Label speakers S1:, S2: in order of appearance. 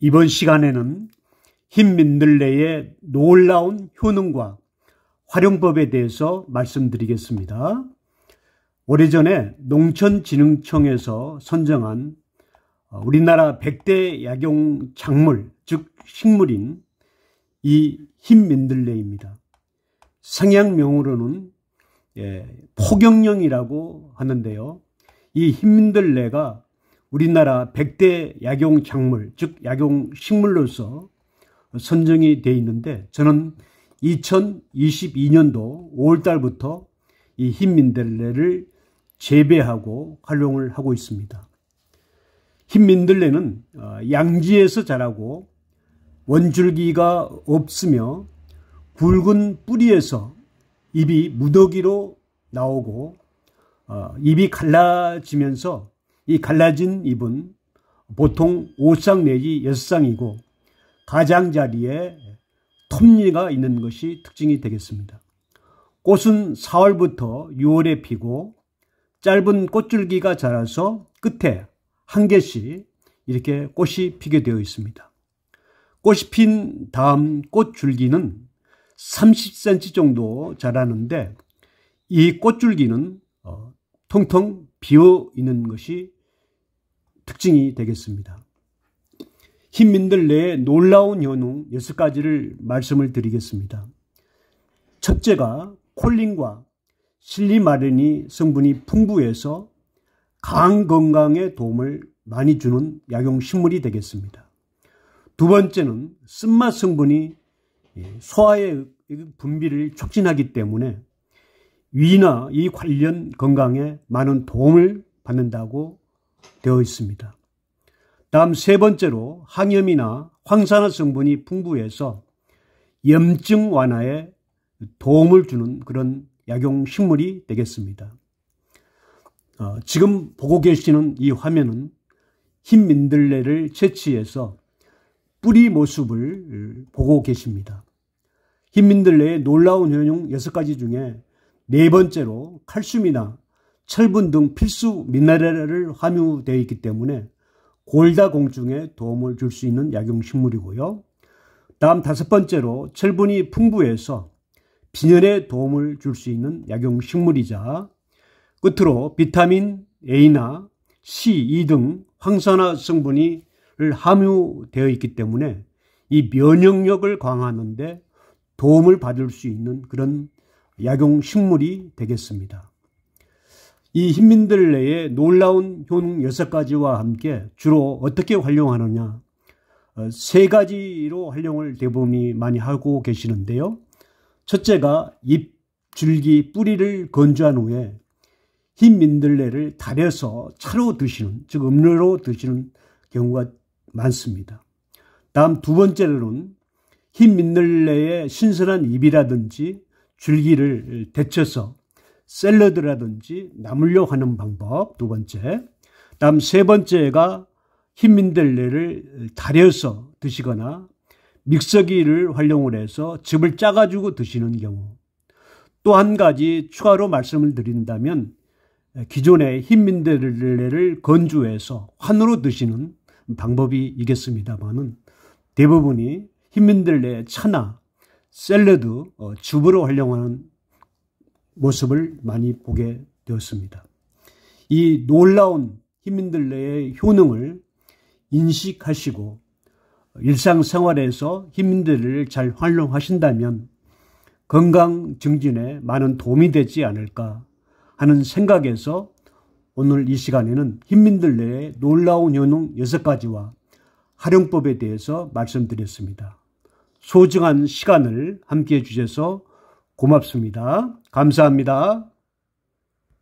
S1: 이번 시간에는 흰민들레의 놀라운 효능과 활용법에 대해서 말씀드리겠습니다. 오래전에 농촌진흥청에서 선정한 어, 우리나라 100대 약용 작물, 즉 식물인 이 흰민들레입니다. 성향명으로는 예, 포경령이라고 하는데요. 이 흰민들레가 우리나라 100대 약용 작물, 즉 약용 식물로서 선정이 돼 있는데 저는 2022년도 5월달부터 이 흰민들레를 재배하고 활용을 하고 있습니다. 흰민들레는 어, 양지에서 자라고 원줄기가 없으며 굵은 뿌리에서 잎이 무더기로 나오고 잎이 어, 갈라지면서 이 갈라진 잎은 보통 5쌍 내지 6쌍이고 가장자리에 톱니가 있는 것이 특징이 되겠습니다. 꽃은 4월부터 6월에 피고 짧은 꽃줄기가 자라서 끝에 한 개씩 이렇게 꽃이 피게 되어 있습니다. 꽃이 핀 다음 꽃줄기는 30cm 정도 자라는데 이 꽃줄기는 어, 통통 비어 있는 것이 특징이 되겠습니다. 흰민들 내에 놀라운 현우 6가지를 말씀을 드리겠습니다. 첫째가 콜린과 실리마른이 성분이 풍부해서 강 건강에 도움을 많이 주는 약용식물이 되겠습니다. 두 번째는 쓴맛 성분이 예, 소화의 분비를 촉진하기 때문에 위나 이 관련 건강에 많은 도움을 받는다고 되어 있습니다. 다음 세 번째로 항염이나 황산화 성분이 풍부해서 염증 완화에 도움을 주는 그런 약용 식물이 되겠습니다. 어, 지금 보고 계시는 이 화면은 흰 민들레를 채취해서 뿌리 모습을 보고 계십니다. 흰 민들레의 놀라운 효용 6가지 중에 네 번째로 칼슘이나 철분 등 필수 미네랄을 함유되어 있기 때문에 골다공증에 도움을 줄 수 있는 약용식물이고요. 다음 다섯 번째로 철분이 풍부해서 비년에 도움을 줄 수 있는 약용식물이자 끝으로 비타민 A나 C, E 등 황산화 성분이 함유되어 있기 때문에 이 면역력을 강화하는 데 도움을 받을 수 있는 그런 약용식물이 되겠습니다. 이 흰민들 내에 놀라운 효능 여섯 가지와 함께 주로 어떻게 활용하느냐 어, 세 가지로 활용을 대부분이 많이 하고 계시는데요. 첫째가 잎, 줄기, 뿌리를 건조한 후에 흰 민들레를 달여서 차로 드시는, 즉 음료로 드시는 경우가 많습니다. 다음 두 번째로는 흰 민들레의 신선한 잎이라든지 줄기를 데쳐서 샐러드라든지 나물려 하는 방법 두 번째. 다음 세 번째가 흰민들레를 다려서 드시거나 믹서기를 활용을 해서 즙을 짜가지고 드시는 경우. 또 한 가지 추가로 말씀을 드린다면 기존의 흰민들레를 건조해서 환으로 드시는 방법이겠습니다만은 대부분이 흰민들레 차나 샐러드, 어, 즙으로 활용하는 모습을 많이 보게 되었습니다. 이 놀라운 힘민들레의 효능을 인식하시고 일상생활에서 힘민들레를 잘 활용하신다면 건강 증진에 많은 도움이 되지 않을까 하는 생각에서 오늘 이 시간에는 힘민들레의 놀라운 효능 6가지와 활용법에 대해서 말씀드렸습니다. 소중한 시간을 함께 해주셔서 고맙습니다. 감사합니다.